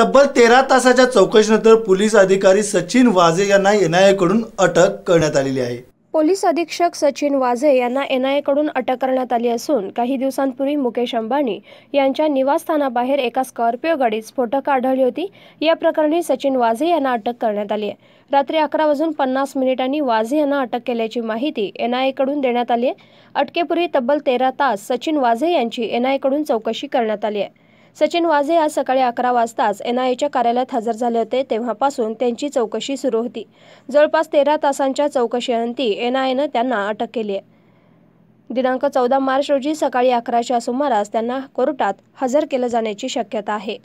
तब्बल तेरा तासाच्या चौकशीनंतर पोलीस अधिकारी सचिन वाझे यांना कडून अटक करण्यात आलेली आहे पोलीस अधीक्षक सचिन वाझे यांना कडून अटक करण्यात आली असून काही दिवसांपूर्वी मुकेश अंबानी यांच्या निवासस्थानाबाहेर एका स्कॉर्पिओ गाडीत स्फोटक आढळली होती या प्रकरणी सचिन वाझे यांना अटक करण्यात आली आहे रात्री अकरा वाजून पन्नास मिनिटांनी वाझे यांना अटक केल्याची माहिती कडून देण्यात आली आहे अटकेपूर्वी तब्बल तेरा तास सचिन वाझे यांची कडून चौकशी करण्यात आली आहे सचिन वाझे आज सकाळी अकरा वाजताच एनआयएच्या कार्यालयात हजर झाले होते तेव्हापासून त्यांची चौकशी सुरू होती जवळपास तेरा तासांच्या चौकशीअंती एनआयएनं त्यांना अटक केली आहे दिनांक चौदा मार्च रोजी सकाळी अकराच्या सुमारास त्यांना कोर्टात हजर केलं जाण्याची शक्यता आहे